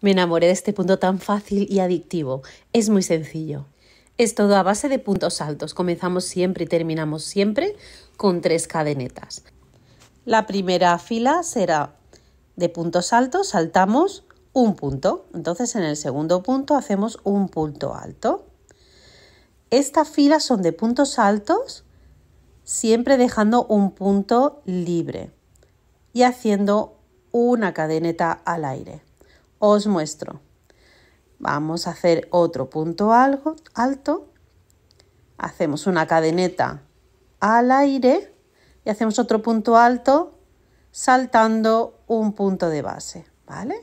Me enamoré de este punto tan fácil y adictivo. Es muy sencillo. Es todo a base de puntos altos. Comenzamos siempre y terminamos siempre con tres cadenetas. La primera fila será de puntos altos, saltamos un punto. Entonces en el segundo punto hacemos un punto alto. Esta fila son de puntos altos, siempre dejando un punto libre y haciendo una cadeneta al aire os muestro. Vamos a hacer otro punto alto. Hacemos una cadeneta al aire y hacemos otro punto alto saltando un punto de base, ¿vale?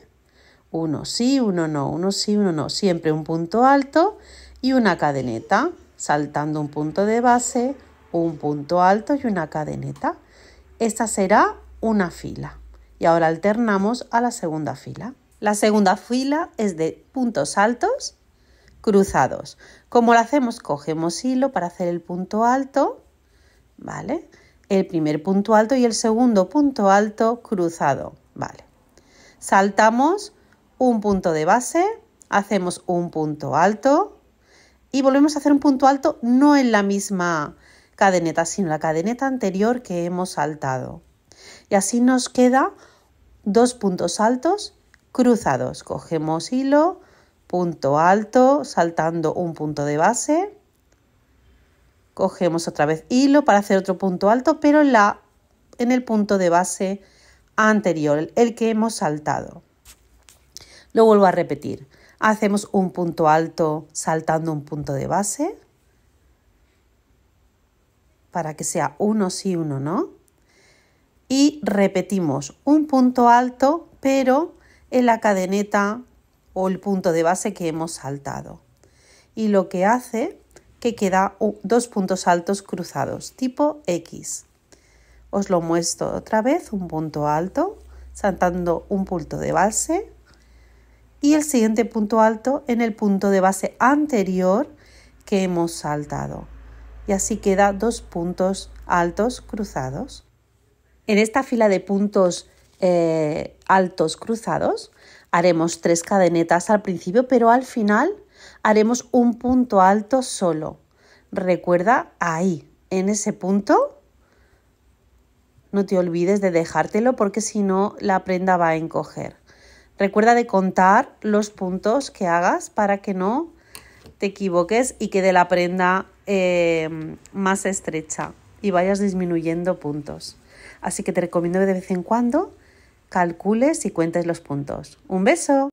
Uno sí, uno no, uno sí, uno no. Siempre un punto alto y una cadeneta, saltando un punto de base, un punto alto y una cadeneta. Esta será una fila. Y ahora alternamos a la segunda fila. La segunda fila es de puntos altos cruzados. Como lo hacemos? Cogemos hilo para hacer el punto alto, ¿vale? El primer punto alto y el segundo punto alto cruzado, ¿vale? Saltamos un punto de base, hacemos un punto alto y volvemos a hacer un punto alto no en la misma cadeneta, sino en la cadeneta anterior que hemos saltado. Y así nos queda dos puntos altos cruzados. Cogemos hilo, punto alto, saltando un punto de base. Cogemos otra vez hilo para hacer otro punto alto, pero en, la, en el punto de base anterior, el que hemos saltado. Lo vuelvo a repetir. Hacemos un punto alto saltando un punto de base para que sea uno sí, uno no. Y repetimos un punto alto, pero en la cadeneta o el punto de base que hemos saltado. Y lo que hace que queda dos puntos altos cruzados, tipo X. Os lo muestro otra vez, un punto alto, saltando un punto de base. Y el siguiente punto alto en el punto de base anterior que hemos saltado. Y así queda dos puntos altos cruzados. En esta fila de puntos eh, altos cruzados, haremos tres cadenetas al principio, pero al final haremos un punto alto solo. Recuerda ahí, en ese punto, no te olvides de dejártelo porque si no la prenda va a encoger. Recuerda de contar los puntos que hagas para que no te equivoques y quede la prenda eh, más estrecha y vayas disminuyendo puntos. Así que te recomiendo que de vez en cuando calcules y cuentes los puntos. Un beso.